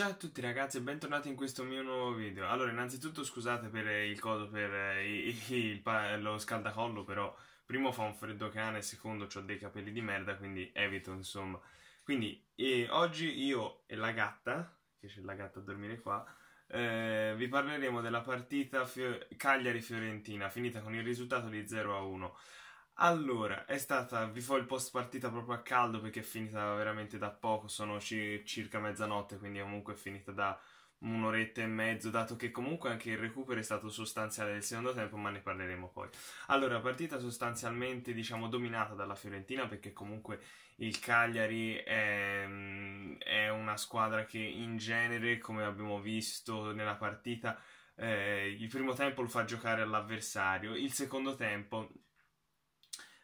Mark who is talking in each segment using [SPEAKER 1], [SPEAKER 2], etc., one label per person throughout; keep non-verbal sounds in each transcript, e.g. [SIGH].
[SPEAKER 1] Ciao a tutti ragazzi e bentornati in questo mio nuovo video Allora innanzitutto scusate per il coso, per eh, il, il, lo scaldacollo però Primo fa un freddo cane, secondo ho dei capelli di merda quindi evito insomma Quindi eh, oggi io e la gatta, che c'è la gatta a dormire qua eh, Vi parleremo della partita Cagliari-Fiorentina finita con il risultato di 0 a 1 allora, è stata, vi fo il post partita proprio a caldo perché è finita veramente da poco, sono ci, circa mezzanotte, quindi comunque è finita da un'oretta e mezzo, dato che comunque anche il recupero è stato sostanziale del secondo tempo, ma ne parleremo poi. Allora, partita sostanzialmente, diciamo, dominata dalla Fiorentina, perché comunque il Cagliari è, è una squadra che in genere, come abbiamo visto nella partita, eh, il primo tempo lo fa giocare all'avversario, il secondo tempo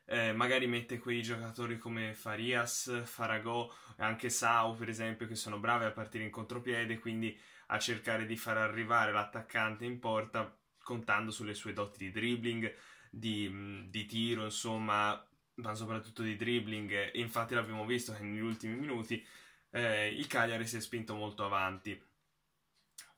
[SPEAKER 1] eh, magari mette quei giocatori come Farias, Faragò e anche Sau per esempio che sono bravi a partire in contropiede quindi a cercare di far arrivare l'attaccante in porta contando sulle sue doti di dribbling, di, mm, di tiro insomma ma soprattutto di dribbling e infatti l'abbiamo visto che negli ultimi minuti eh, il Cagliari si è spinto molto avanti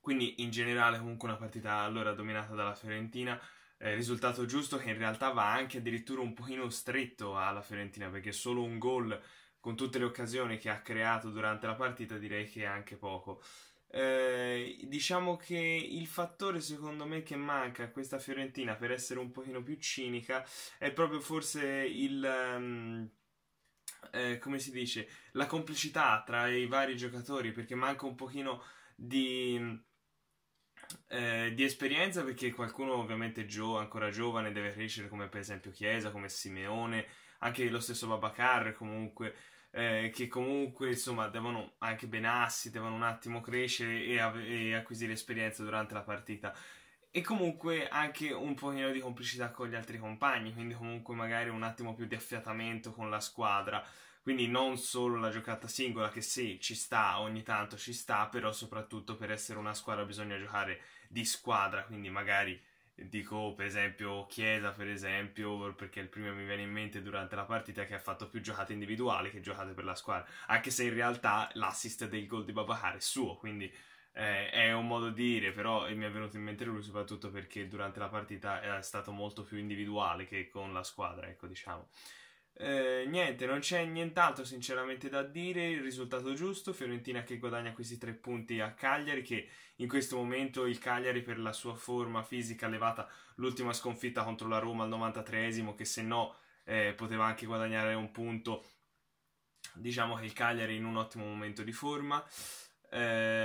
[SPEAKER 1] quindi in generale comunque una partita allora dominata dalla Fiorentina eh, risultato giusto che in realtà va anche addirittura un pochino stretto alla Fiorentina perché solo un gol con tutte le occasioni che ha creato durante la partita direi che è anche poco. Eh, diciamo che il fattore secondo me che manca a questa Fiorentina per essere un pochino più cinica è proprio forse il... Um, eh, come si dice? La complicità tra i vari giocatori perché manca un pochino di eh, di esperienza perché qualcuno ovviamente gio- ancora giovane deve crescere come per esempio Chiesa, come Simeone, anche lo stesso Babacar comunque, eh, che comunque insomma devono, anche Benassi, devono un attimo crescere e, av- e acquisire esperienza durante la partita e comunque anche un pochino di complicità con gli altri compagni, quindi comunque magari un attimo più di affiatamento con la squadra. Quindi non solo la giocata singola che sì, ci sta, ogni tanto ci sta, però soprattutto per essere una squadra bisogna giocare di squadra, quindi magari dico per esempio Chiesa per esempio perché il primo mi viene in mente durante la partita che ha fatto più giocate individuali che giocate per la squadra anche se in realtà l'assist del gol di Babacar è suo quindi eh, è un modo di dire però mi è venuto in mente lui soprattutto perché durante la partita è stato molto più individuale che con la squadra ecco diciamo eh, niente, non c'è nient'altro sinceramente da dire. Il risultato giusto, Fiorentina che guadagna questi tre punti a Cagliari, che in questo momento il Cagliari per la sua forma fisica levata l'ultima sconfitta contro la Roma al 93esimo, che se no eh, poteva anche guadagnare un punto. Diciamo che il Cagliari è in un ottimo momento di forma. Eh,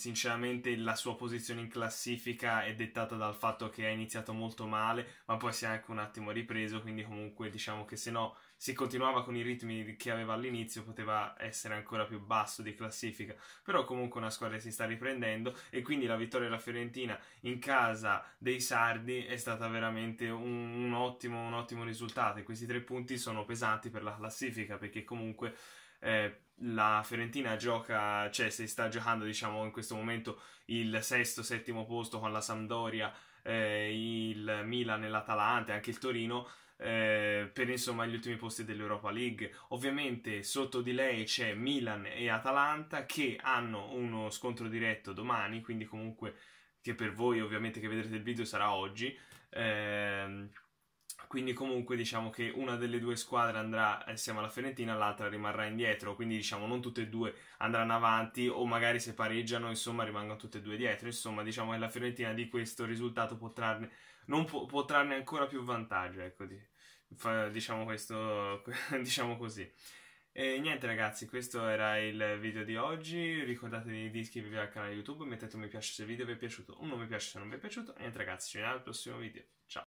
[SPEAKER 1] sinceramente la sua posizione in classifica è dettata dal fatto che ha iniziato molto male, ma poi si è anche un attimo ripreso, quindi comunque diciamo che se no si continuava con i ritmi che aveva all'inizio poteva essere ancora più basso di classifica, però comunque una squadra si sta riprendendo e quindi la vittoria della Fiorentina in casa dei Sardi è stata veramente un, un ottimo, un ottimo risultato e questi tre punti sono pesanti per la classifica perché comunque eh, la Fiorentina gioca, cioè si sta giocando diciamo in questo momento il sesto, settimo posto con la Sampdoria, eh, il Milan e l'Atalanta e anche il Torino eh, per insomma gli ultimi posti dell'Europa League. Ovviamente sotto di lei c'è Milan e Atalanta che hanno uno scontro diretto domani, quindi comunque che per voi ovviamente che vedrete il video sarà oggi. Eh, quindi comunque diciamo che una delle due squadre andrà insieme eh, alla Fiorentina, l'altra rimarrà indietro, quindi diciamo non tutte e due andranno avanti o magari se pareggiano insomma rimangono tutte e due dietro, insomma diciamo che la Fiorentina di questo risultato può trarne, può, può trarne ancora più vantaggio, ecco, di, fa, diciamo, questo, [LAUGHS] diciamo così. E niente ragazzi, questo era il video di oggi, ricordatevi di iscrivervi al canale YouTube, mettete un mi piace se il video vi è piaciuto, un non mi piace se non vi è piaciuto, e niente ragazzi, ci vediamo al prossimo video, ciao!